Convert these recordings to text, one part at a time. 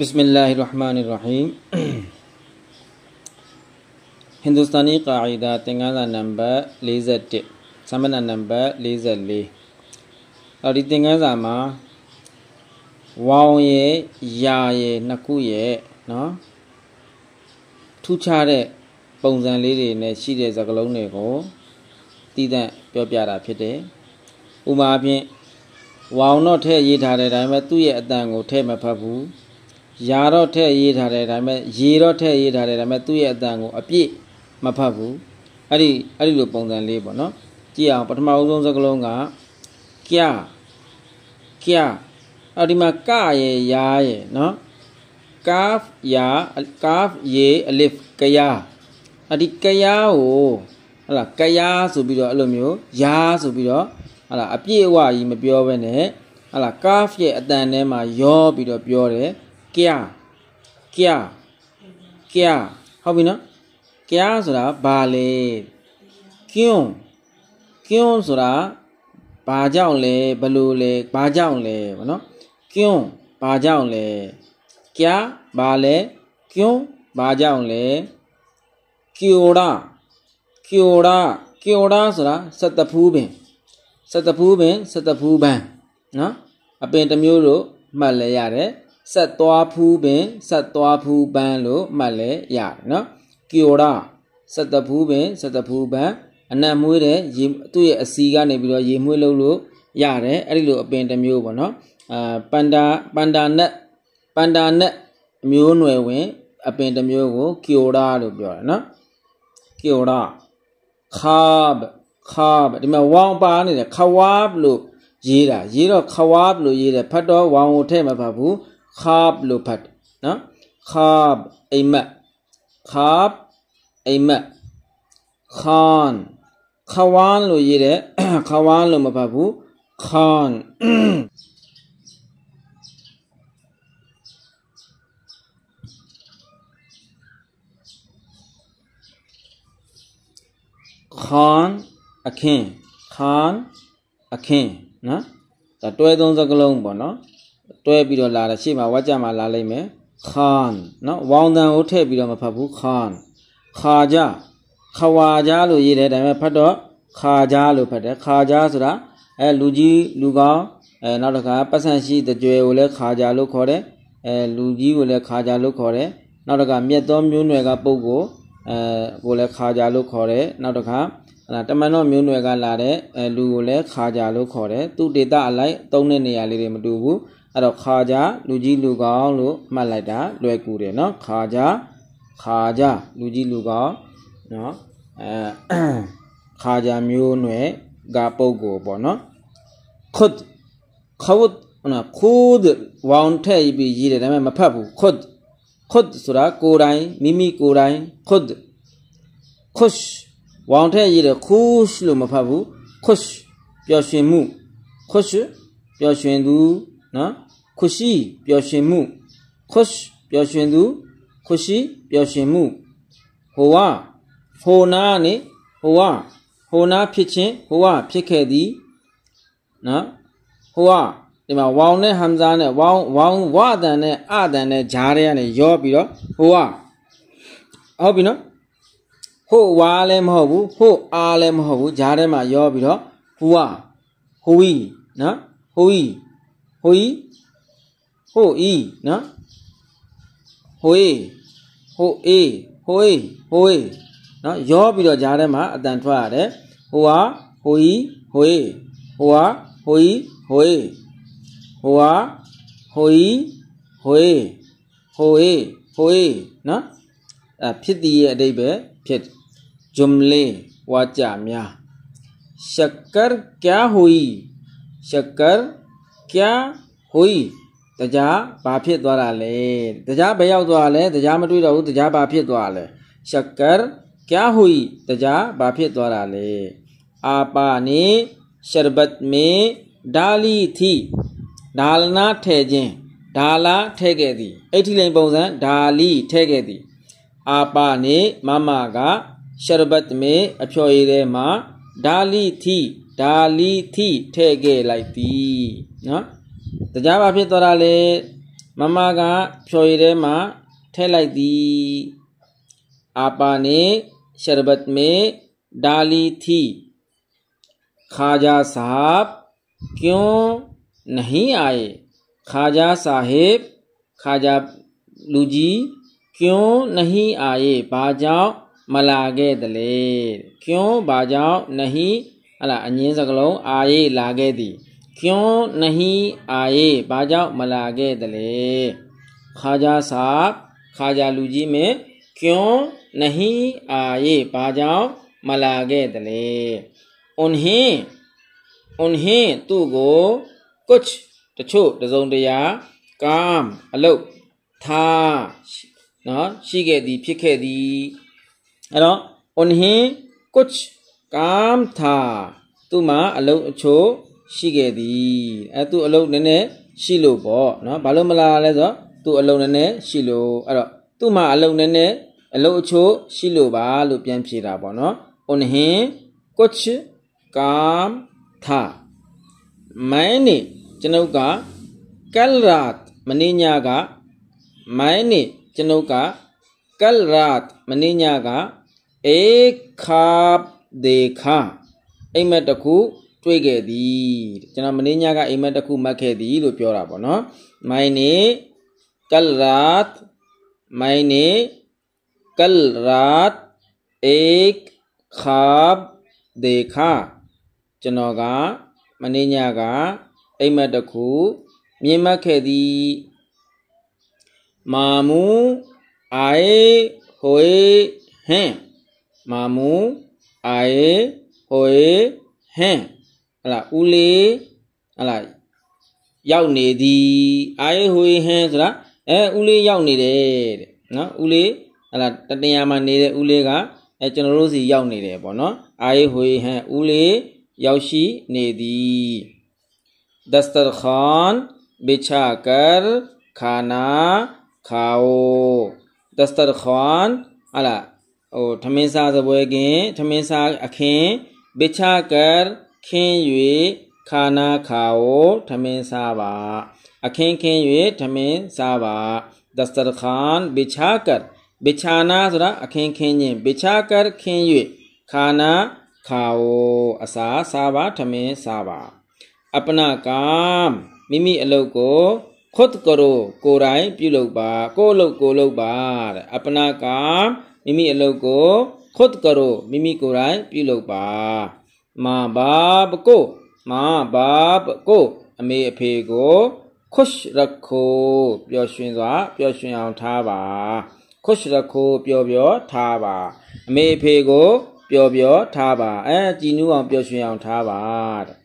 بسم الله الرحمن الرحيم هندوستاني قاعدة تنغانا نمبر 41ဆမနာနံပါတ်44အော်ဒီသင်ခန်းစာမှာဝောင်ရဲ့ယာရဲ့နှစ်ခုရဲ့เนาะထူးခြားတဲ့ပုံစံလေးတွေနဲ့ရှိတဲ့စကားလုံးတွေကိုတည်တံ့ပြောပြတာဖြစ်တယ်။ဥပမာအဖြစ်ဝောင်တော့ထည့်ရေးထားတဲ့အတိုင်းပဲသူ့ရဲ့အတန်ကိုထည့်မဖတ်ဘူး။ယာတော့ထည့်ရေးထားတယ်ဒါပေမဲ့ရေတော့ထည့်ရေးထားတယ်ဒါပေမဲ့သူ့ရဲ့အတန်ကိုအပြည့်မဖတ်ဘူးအဲ့ဒီအဲ့ဒီလိုပုံစံလေးပေါ့နော်ကြည့်အောင်ပထမဦးဆုံးစကားလုံးကကြကြအဲ့ဒီမှာကရဲ့ယာရဲ့နော်ကာဖ်ယာကာဖ်ရေအလစ်ကယာအဲ့ဒီကယာကိုဟလာကယာဆိုပြီးတော့အဲ့လိုမျိုးယာဆိုပြီးတော့ဟလာအပြည့်အဝကြီးမပြောဘဲနဲ့ဟလာကာဖ်ရဲ့အတန်ထဲမှာရောပြီးတော့ပြောတယ်ကြာကြာကြာဟုတ်ပြီနော်ကြာဆိုတာဘာလဲကျွန်းကျွန်းဆိုတာဘာကြောင့်လဲဘလို့လဲဘာကြောင့်လဲဗောနော်ကျွန်းဘာကြောင့်လဲကြာဘာလဲကျွန်းဘာကြောင့်လဲကျိုရာကျိုရာကျိုရာဆိုတာစတဖူးပင်စတဖူးပင်စတဖူးပန်းနော်အပင်တစ်မျိုးလို့မှတ်လဲရတယ်ဆက်သွားဖူးပင်ဆက်သွားဖူးပန်းလို့မှတ်လဲရတယ်နော်ကီယိုရာဆက်တဖူးပင်ဆက်တဖူးပန်းအနံ့မွေးတဲ့ရေသူ့ရဲ့အစီကနေပြီးတော့ရေမွေးလုပ်လို့ရတယ်အဲ့ဒီလိုအပင်တစ်မျိုးပေါ့နော်အာပန္တာပန္တာနဲ့ပန္တာနဲ့မျိုးနွယ်ဝင်အပင်တစ်မျိုးကိုကီယိုရာလို့ပြောတယ်နော်ကီယိုရာခါဘခါဘဒီမှာဝေါင်ပါနေတယ်ခဝါဘလို့ရေးတာရေးတော့ခဝါဘလို့ရေးတယ်ဖတ်တော့ဝေါင်ကိုထည့်မဖတ်ဘူးခါဘလို့ဖတ်နော်ခါဘအိမ်မက်ခါဘအိမ်မက်ခန်ခဝမ်လို့ရေးတယ်ခဝမ်လို့မဖတ်ဘူးခန်ခန်အခင်းခန်အခင်းနော်ဒါတွဲသုံးစကားလုံးပေါ့နော်တွဲပြီးတော့လာတာရှေ့မှာဝါကြမှာလာလိုက်မယ်ခန်နော်ဝေါန်တန်ကိုထည့်ပြီးတော့မဖတ်ဘူးခန်ခါကြခဝါကြလို့ရေးတယ်ဒါပေမဲ့ဖတ်တော့ခါကြလို့ဖတ်တယ်ခါကြဆိုတာအဲလူကြီးလူကောင်းအဲနောက်တစ်ခါပတ်စံရှိတကြွယ်ကိုလည်းခါကြလို့ခေါ်တယ်အဲလူကြီးကိုလည်းခါကြလို့ခေါ်တယ်နောက်တစ်ခါမြက်သောမျိုးနွယ်ကပုပ်ကိုအဲကိုလည်းခါကြလို့ခေါ်တယ်နောက်တစ်ခါအဲ့တမန်တော်မျိုးနွယ်ကလာတဲ့အဲလူကိုလည်းခါကြလို့ခေါ်တယ်သူဒေတာအလိုက်သုံးတဲ့နေရာလေးတွေမတူဘူးအဲ့တော့ခါကြလူကြီးလူကောင်းလို့မှတ်လိုက်တာလွယ်ကူတယ်နော်ခါကြခါကြလူကြီးလူကောင်းနော်အဲခါကြမျိုးနွယ်ကပုဂ္ဂိုလ်ပေါ့နော်ခွတ်ခွတ်နော်ခူဒ်ဝေါန်ထဲပြီးရေးတယ်ဒါပေမဲ့မဖတ်ဘူးခွတ်ခွတ်ဆိုတာကိုယ်တိုင်မိမိကိုယ်တိုင်ခွတ်ခွရှ်ဝေါန်ထဲရေးတယ်ခူရှ်လို့မဖတ်ဘူးခွရှ်ပျော်ရွှင်မှုခွရှ်ပျော်ရွှင်သူနော်ခုရှိပျော်ရွှင်မှုခုရှ်ပျော်ရွှင်သူခုရှိပျော်ရွှင်မှုဟိုဝါဟိုနာနိဟိုဝါဟိုနာဖြစ်ခြင်းဟိုဝါဖြစ်ခဲ့သည်နော်ဟိုဝါဒီမှာဝေါင်နဲ့ဟမ်ဇာနဲ့ဝေါင်ဝေါင်ဝအတန်နဲ့အတန်နဲ့ဂျားတွေကနေရောပြီးတော့ဟိုဝါဟုတ်ပြီနော်ဟိုဝါလည်းမဟုတ်ဘူးဟိုအားလည်းမဟုတ်ဘူးဂျားထဲမှာရောပြီးတော့ဟူဝါဟူဝီနော်ဟူဝီဟူဝီ हो ई ना होए हो ए हो होए ना यो भी जा रहे मा अदंतवा आ रहे हुआ हुई होए हुआ हुई होए हुआ हुई होए होए होए ना अ फिर दिए अरे बे फिर जुमले वाचा म्या शक्कर क्या हुई शक्कर क्या हुई तजा तजा तजा तजा बाफे बाफे द्वारा द्वारा द्वारा ले ले ले शक्कर क्या हुई तजा बाफे द्वारा ले आपा ने शरबत में डाली थी डालना ठेजें डाला गए थी ऐठी लाइन पहुँचा डाली गए थी आपा ने मामा का शरबत में रे माँ डाली थी डाली थी ठेके लाई थी ना ले ममा दी आपा ने शरबत में डाली थी ख्वाजा साहब क्यों नहीं आए ख्वाजा साहेब खाजा लूजी क्यों नहीं आए बाजाओ मलागे दलेर क्यों बाजाओ नहीं अला अन्य सगलो आए लागे दी क्यों नहीं आए बाजा मलागे दले खाजा साहब खाजा लूजी में क्यों नहीं आए बाजाओ मलागे दले उन्हें उन्हें तू गो कुछ तो छो रजौंडया काम अलो था शीगे दी फिखे दी अरो उन्हें कुछ काम था तुमा अलो छो ရှိခဲ့သည်အဲသူ့အလုံးနည်းနည်းရှိလို့ပေါ့နော်ဘာလို့မလာလဲဆိုတော့သူ့အလုံးနည်းနည်းရှိလို့အဲ့တော့သူ့မှာအလုံးနည်းနည်းအလုံးအချို့ရှိလို့ပါလို့ပြန်ဖြေတာပေါ့နော်။ဥနဟင်ကုချကာမ်သာမိုင်းနေကျွန်ုပ်ကကလရတ်မင်းညာကမိုင်းနေကျွန်ုပ်ကကလရတ်မင်းညာကအေခါဒေခါအိမ်မက်တခုတွေ့ခဲ့သည်ကျွန်တော်မင်းညကအိမ်မက်တစ်ခုမှတ်ခဲ့သည်လို့ပြောတာပေါ့နော်မိုင်းနေကလရာတ်မိုင်းနေကလရာတ်အေကခါဘဒေခါကျွန်တော်ကမင်းညကအိမ်မက်တစ်ခုမြင်မှတ်ခဲ့သည်မာမူအိုင်ဟွေဟင်မာမူအိုင်ဟွေဟင်ဟလာဦးလေးဟလာရောက်နေသည်အာယဟွေဟန်ဆိုတာအဲဦးလေးရောက်နေတယ်တဲ့နော်ဦးလေးဟလာတတင်ရမှာနေတဲ့ဦးလေးကအဲကျွန်တော်တို့စီရောက်နေတယ်ပေါ့နော်အာယဟွေဟန်ဦးလေးရောက်ရှိနေသည်ဒစတခန်ဘိချာကာခါနာခါအိုဒစတခန်ဟလာဟိုထမင်းစားစပွဲကင်ထမင်းစားအခင်းဘိချာကာခင်း၍ခါနာခါဝထမင်းစားပါအခင်းခင်း၍ထမင်းစားပါဒစတခန်ဘိချာကတ်ဘိချာနာဆိုတာအခင်းခင်းခြင်းဘိချာကတ်ခင်း၍ခါနာခါဝအစာစားပါထမင်းစားပါအပနာကမ်မိမိအလုပ်ကိုခွတ်ကရိုကိုယ်တိုင်ပြုလုပ်ပါကိုယ်လုပ်ကိုယ်လုပ်ပါတဲ့အပနာကမ်မိမိအလုပ်ကိုခွတ်ကရိုမိမိကိုယ်တိုင်ပြုလုပ်ပါမာဘာပကိုမာဘာပကိုအမေအဖေကိုခွရှရခိုပျော်ရွှင်စွာပျော်ရွှင်အောင်ထားပါခွရှရခိုပျော်ပျော်ထားပါအမေအဖေကိုပျော်ပျော်ထားပါအဲကြည်နူးအောင်ပျော်ရွှင်အောင်ထားပါတဲ့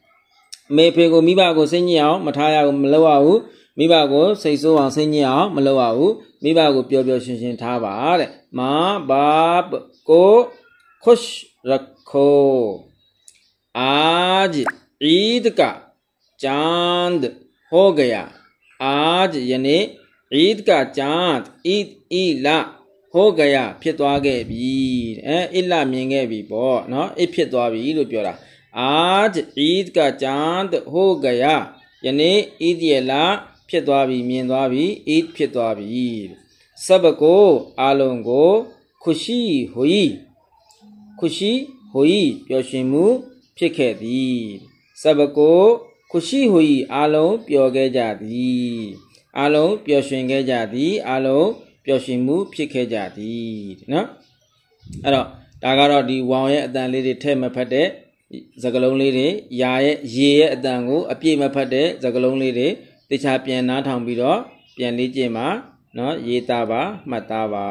အမေအဖေကိုမိဘကို စိတ်ညစ်အောင်မထားရဘူးမလုပ်ရဘူးမိဘကိုစိတ်ဆိုးအောင်စိတ်ညစ်အောင်မလုပ်ရဘူးမိဘကိုပျော်ပျော်ရွှင်ရွှင်ထားပါတဲ့မာဘာကိုခွရှရခို आज ईद का चांद हो गया आज यानी ईद का चांद ईद ईला हो गया ဖြစ်သွားခဲ့ပြီအဲအစ်လမြင်ခဲ့ပြီပေါ့နော်အစ်ဖြစ်သွားပြီလို့ပြောတာအာဂျ်အီဒ်ကာချန်ဒ်ဟိုဂယာယနေ့အီဒ်ယလာဖြစ်သွားပြီမြင်သွားပြီအီဒ်ဖြစ်သွားပြီဆဘကိုအာလုံကိုခုရှိဟိုယီခုရှိဟိုယီပျော်ရွှင်မှုဖြစ်ခဲ့သည်စဘကိုခုရှိဟူ၏အာလုံးပျော်ခဲ့ကြသည်အာလုံးပျော်ရွှင်ခဲ့ကြသည်အာလုံးပျော်ရွှင်မှု ဖြစ်ခဲ့ကြသည်နော်အဲ့တော့ဒါကတော့ဒီဝောင်ရဲ့အတန်လေးတွေထဲ့မဖတ်တဲ့စကလုံးလေးတွေယာရဲ့ရေရဲ့အတန်ကို အပြည့်မဖတ်တဲ့စကလုံးလေးတွေတခြားပြန်နားထောင်ပြီးတော့ပြန်လေ့ကျင့်ပါနော်ရေးသားပါမှတ်သားပါ